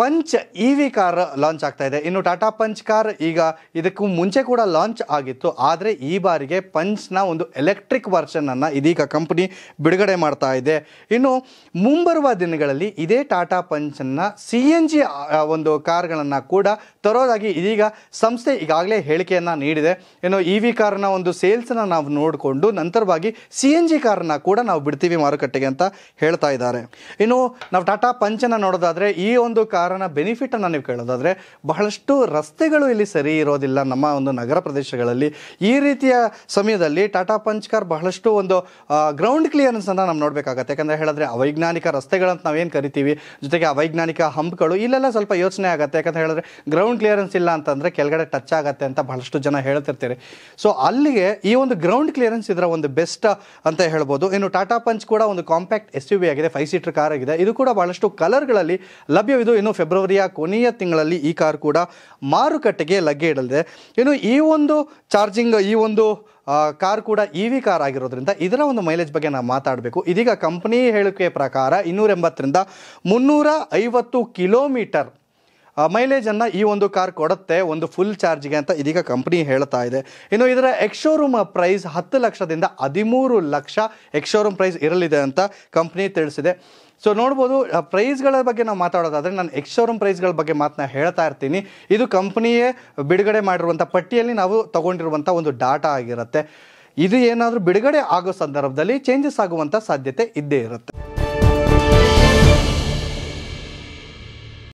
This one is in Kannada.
punch E V car launch ಆಗ್ತಾ ಇದೆ ಇನ್ನು ಟಾಟಾ ಪಂಚ್ ಕಾರ್ ಈಗ ಇದಕ್ಕೂ ಮುಂಚೆ ಕೂಡ ಲಾಂಚ್ ಆಗಿತ್ತು ಆದರೆ ಈ ಬಾರಿಗೆ ಪಂಚ್ನ ಒಂದು ಎಲೆಕ್ಟ್ರಿಕ್ ವರ್ಷನನ್ನು ಇದೀಗ ಕಂಪನಿ ಬಿಡುಗಡೆ ಮಾಡ್ತಾ ಇದೆ ಇನ್ನು ಮುಂಬರುವ ದಿನಗಳಲ್ಲಿ ಇದೇ ಟಾಟಾ ಪಂಚನ್ನು ಸಿ ಎನ್ ಜಿ ಒಂದು ಕಾರ್ಗಳನ್ನು ಕೂಡ ತರೋದಾಗಿ ಇದೀಗ ಸಂಸ್ಥೆ ಈಗಾಗಲೇ ಹೇಳಿಕೆಯನ್ನು ನೀಡಿದೆ ಇನ್ನು ಇ ವಿ ಕಾರ್ನ ಒಂದು ಸೇಲ್ಸನ್ನು ನಾವು ನೋಡಿಕೊಂಡು ನಂತರವಾಗಿ ಸಿ ಎನ್ ಜಿ ಕಾರನ್ನ ಕೂಡ ನಾವು ಬಿಡ್ತೀವಿ ಮಾರುಕಟ್ಟೆಗೆ ಅಂತ ಹೇಳ್ತಾ ಇದ್ದಾರೆ ಇನ್ನು ನಾವು ಟಾಟಾ ಪಂಚನ್ನು ನೋಡೋದಾದರೆ ಈ ಒಂದು ಕಾರ್ ಕಾರಣ ಬೆನಿಫಿಟನ್ನು ನೀವು ಕೇಳೋದಾದ್ರೆ ಬಹಳಷ್ಟು ರಸ್ತೆಗಳು ಇಲ್ಲಿ ಸರಿ ಇರೋದಿಲ್ಲ ನಮ್ಮ ಒಂದು ನಗರ ಪ್ರದೇಶಗಳಲ್ಲಿ ಈ ರೀತಿಯ ಸಮಯದಲ್ಲಿ ಟಾಟಾ ಪಂಚ್ ಕಾರ್ ಬಹಳಷ್ಟು ಒಂದು ಗ್ರೌಂಡ್ ಕ್ಲಿಯರೆನ್ಸ್ ಅನ್ನು ನಾವು ನೋಡಬೇಕಾಗತ್ತೆ ಯಾಕಂದರೆ ಹೇಳಿದ್ರೆ ಅವೈಜ್ಞಾನಿಕ ರಸ್ತೆಗಳಂತ ನಾವೇನು ಕರಿತೀವಿ ಜೊತೆಗೆ ಅವೈಜ್ಞಾನಿಕ ಹಂಪ್ಗಳು ಇಲ್ಲೆಲ್ಲ ಸ್ವಲ್ಪ ಯೋಚನೆ ಆಗುತ್ತೆ ಯಾಕಂತ ಹೇಳಿದ್ರೆ ಗ್ರೌಂಡ್ ಕ್ಲಿಯರೆನ್ಸ್ ಇಲ್ಲ ಅಂತಂದ್ರೆ ಕೆಳಗಡೆ ಟಚ್ ಆಗುತ್ತೆ ಅಂತ ಬಹಳಷ್ಟು ಜನ ಹೇಳ್ತಿರ್ತಾರೆ ಸೊ ಅಲ್ಲಿಗೆ ಈ ಒಂದು ಗ್ರೌಂಡ್ ಕ್ಲಿಯರೆನ್ಸ್ ಇದ್ರ ಒಂದು ಬೆಸ್ಟ್ ಅಂತ ಹೇಳ್ಬೋದು ಇನ್ನು ಟಾಟಾ ಪಂಚ್ ಕೂಡ ಒಂದು ಕಾಂಪ್ಯಾಕ್ಟ್ ಎಸ್ ಯು ಬಿ ಆಗಿದೆ ಫೈವ್ ಸೀಟರ್ ಕಾರ್ ಆಗಿದೆ ಇದು ಕೂಡ ಬಹಳಷ್ಟು ಕಲರ್ಗಳಲ್ಲಿ ಲಭ್ಯವಿದು ಇನ್ನು ಫೆಬ್ರವರಿಯ ಕೊನೆಯ ತಿಂಗಳಲ್ಲಿ ಈ ಕಾರ್ ಕೂಡ ಮಾರುಕಟ್ಟೆಗೆ ಲಗ್ಗೆ ಇಡಲಿದೆ ಇನ್ನು ಈ ಒಂದು ಚಾರ್ಜಿಂಗ್ ಈ ಒಂದು ಕಾರ್ ಕೂಡ ಇ e ವಿ ಕಾರ್ ಆಗಿರೋದ್ರಿಂದ ಇದರ ಒಂದು ಮೈಲೇಜ್ ಬಗ್ಗೆ ನಾವು ಮಾತಾಡಬೇಕು ಇದೀಗ ಕಂಪ್ನಿ ಹೇಳಿಕೆ ಪ್ರಕಾರ ಇನ್ನೂರ ಎಂಬತ್ತರಿಂದ ಮುನ್ನೂರ ಐವತ್ತು ಕಿಲೋಮೀಟರ್ ಮೈಲೇಜನ್ನು ಈ ಒಂದು ಕಾರ್ ಕೊಡುತ್ತೆ ಒಂದು ಫುಲ್ ಚಾರ್ಜ್ಗೆ ಅಂತ ಇದೀಗ ಕಂಪ್ನಿ ಹೇಳ್ತಾ ಇದೆ ಇನ್ನು ಇದರ ಎಕ್ಸ್ ಶೋರೂಮ್ ಪ್ರೈಸ್ ಹತ್ತು ಲಕ್ಷದಿಂದ ಹದಿಮೂರು ಲಕ್ಷ ಶೋರೂಮ್ ಪ್ರೈಸ್ ಇರಲಿದೆ ಅಂತ ಕಂಪ್ನಿ ತಿಳಿಸಿದೆ ಸೊ ನೋಡ್ಬೋದು ಪ್ರೈಸ್ಗಳ ಬಗ್ಗೆ ನಾವು ಮಾತಾಡೋದಾದರೆ ನಾನು ಎಕ್ಸ್ಶೋರೂಮ್ ಪ್ರೈಸ್ಗಳ ಬಗ್ಗೆ ಮಾತನ್ನ ಹೇಳ್ತಾ ಇರ್ತೀನಿ ಇದು ಕಂಪ್ನಿಯೇ ಬಿಡುಗಡೆ ಮಾಡಿರುವಂಥ ಪಟ್ಟಿಯಲ್ಲಿ ನಾವು ತೊಗೊಂಡಿರುವಂಥ ಒಂದು ಡಾಟಾ ಆಗಿರುತ್ತೆ ಇದು ಏನಾದರೂ ಬಿಡುಗಡೆ ಆಗೋ ಸಂದರ್ಭದಲ್ಲಿ ಚೇಂಜಸ್ ಆಗುವಂಥ ಸಾಧ್ಯತೆ ಇದ್ದೇ ಇರುತ್ತೆ